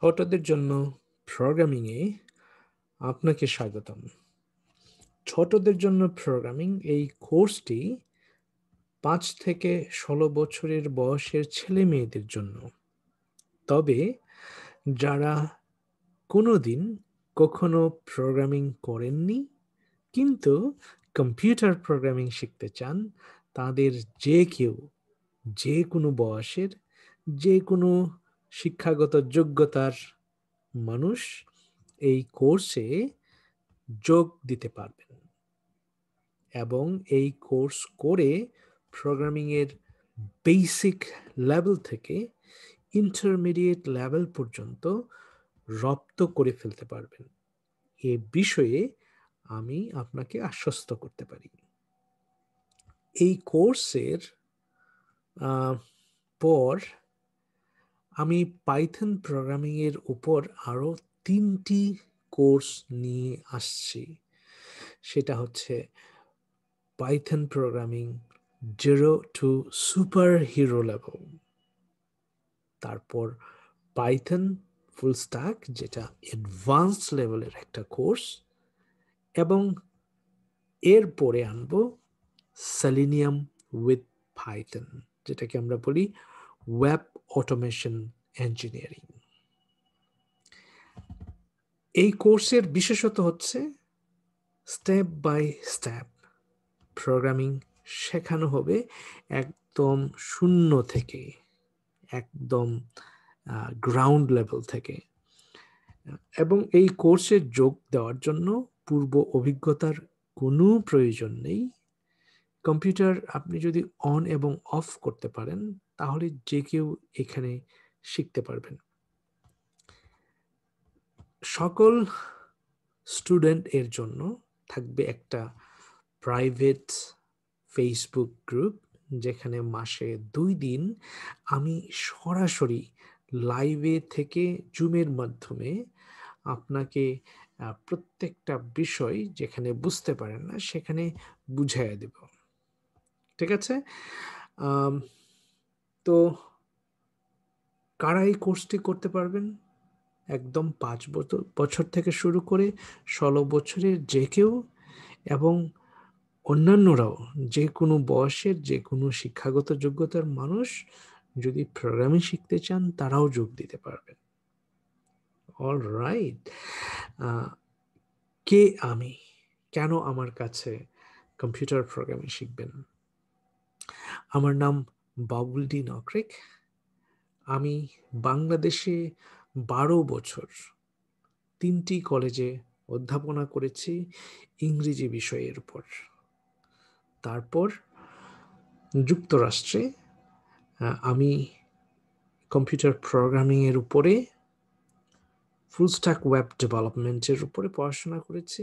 ছোটদের জন্য প্রোগ্রামিংয়ে আপনাকে স্বাগতম ছোটদের জন্য প্রোগ্রামিং এই কোর্সটি পাঁচ থেকে ষোলো বছরের বয়সের ছেলে মেয়েদের জন্য তবে যারা কোনো দিন কখনো প্রোগ্রামিং করেননি কিন্তু কম্পিউটার প্রোগ্রামিং শিখতে চান তাদের যে কেউ যে কোনো বয়সের যে কোনো শিক্ষাগত যোগ্যতার মানুষ এই কোর্সে যোগ দিতে পারবেন এবং এই কোর্স করে প্রোগ্রামিংয়ের বেসিক লেভেল থেকে ইন্টারমিডিয়েট লেভেল পর্যন্ত রপ্ত করে ফেলতে পারবেন এ বিষয়ে আমি আপনাকে আশ্বস্ত করতে পারি এই কোর্সের পর আমি পাইথন প্রোগ্রামিংয়ের উপর আরও তিনটি কোর্স নিয়ে আসছি সেটা হচ্ছে Python programming zero to superhero level তারপর পাইথন ফুল স্ট্যাক যেটা অ্যাডভান্স লেভেলের একটা কোর্স এবং এরপরে আনবো সেলিনিয়াম উইথ পাইথন যেটাকে আমরা বলি web automation engineering এই কোর্সের বিশেষত হচ্ছে স্টেপ বাই স্টেপ প্রোগ্রামিং শেখানো হবে একদম শূন্য থেকে একদম গ্রাউন্ড লেভেল থেকে এবং এই কোর্সে যোগ দেওয়ার জন্য পূর্ব অভিজ্ঞতার কোনো প্রয়োজন নেই কম্পিউটার আপনি যদি অন এবং অফ করতে পারেন তাহলে যে কেউ এখানে শিখতে পারবেন সকল স্টুডেন্ট এর জন্য থাকবে একটা প্রাইভেট ফেসবুক গ্রুপ যেখানে মাসে দুই দিন আমি সরাসরি লাইভে থেকে জুমের মাধ্যমে আপনাকে প্রত্যেকটা বিষয় যেখানে বুঝতে পারেন না সেখানে বুঝাইয়া দেব ঠিক আছে তো কারা এই কোর্সটি করতে পারবেন একদম পাঁচ বছর থেকে শুরু করে ষোলো বছরের যে কেউ এবং অন্যান্যরাও যে কোনো বয়সের যে কোনো শিক্ষাগত যোগ্যতার মানুষ যদি প্রোগ্রামিং শিখতে চান তারাও যোগ দিতে পারবেন অল রাইট কে আমি কেন আমার কাছে কম্পিউটার প্রোগ্রামিং শিখবেন আমার নাম বাবুল ডি নকরেক আমি বাংলাদেশে বারো বছর তিনটি কলেজে অধ্যাপনা করেছি ইংরেজি বিষয়ের উপর তারপর যুক্তরাষ্ট্রে আমি কম্পিউটার প্রোগ্রামিংয়ের উপরে ফুলস্ট্যাক ওয়েব ডেভেলপমেন্টের উপরে পড়াশোনা করেছি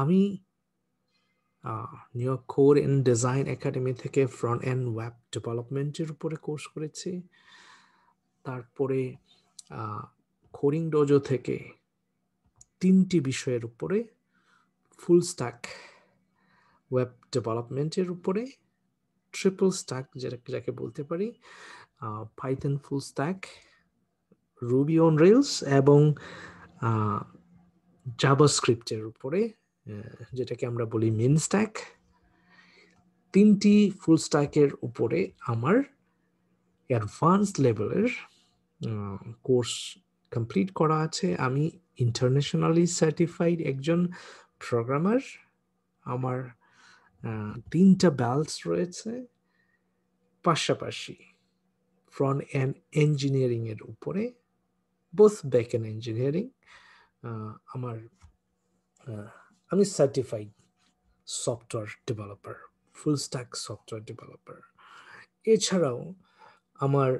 আমি New Core in Design Academy থেকে ফ্রন্ট এন্ড ওয়েব ডেভেলপমেন্টের উপরে কোর্স করেছি তারপরে কোরিং ডোজো থেকে তিনটি বিষয়ের উপরে ফুল স্ট্যাক ওয়েব ডেভেলপমেন্টের উপরে ট্রিপল স্ট্যাক যেটা যাকে বলতে পারি Python full stack Ruby on Rails এবং জাভাস্ক্রিপ্টের উপরে যেটাকে আমরা বলি মেন স্ট্যাক তিনটি ফুল স্ট্যাকের উপরে আমার অ্যাডভান্স লেভেলের কোর্স কমপ্লিট করা আছে আমি ইন্টারন্যাশনালি সার্টিফাইড একজন প্রোগ্রামার আমার তিনটা ব্যালস রয়েছে পাশাপাশি ফ্রন্ট অ্যান্ড ইঞ্জিনিয়ারিংয়ের উপরে বোথ ব্যাক এন্ড ইঞ্জিনিয়ারিং আমার আমি certified software developer full stack software developer এছাড়াও আমার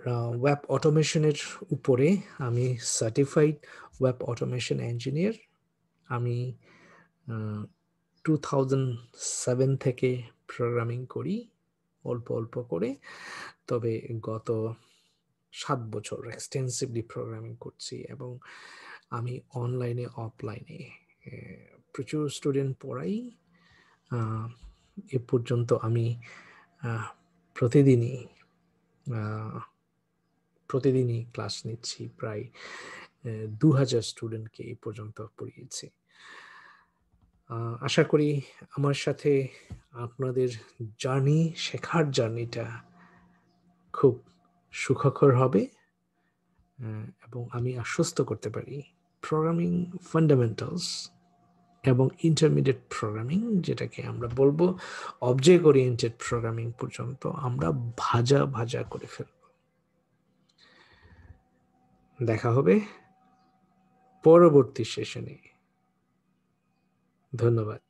ওয়েব অটোমেশনের উপরে আমি সার্টিফাইড ওয়েব অটোমেশন ইঞ্জিনিয়ার আমি টু থাউজেন্ড সেভেন থেকে প্রোগ্রামিং করি অল্প অল্প করে তবে গত সাত বছর এক্সটেন্সিভলি প্রোগ্রামিং করছি এবং আমি অনলাইনে অফলাইনে প্রচুর স্টুডেন্ট পড়াই এ পর্যন্ত আমি প্রতিদিনই প্রতিদিনই ক্লাস নিচ্ছি প্রায় দু হাজার স্টুডেন্টকে এই পর্যন্ত পড়িয়েছি আশা করি আমার সাথে আপনাদের জার্নি শেখার জার্নিটা খুব সুখকর হবে এবং আমি আশ্বস্ত করতে পারি প্রোগ্রামিং ফান্ডামেন্টালস এবং ইন্টারমিডিয়েট প্রোগ্রামিং যেটাকে আমরা বলবো অবজেক্ট ওরিয়েন্টেড প্রোগ্রামিং পর্যন্ত আমরা ভাজা ভাজা করে ফেলব দেখা হবে পরবর্তী সেশনে ধন্যবাদ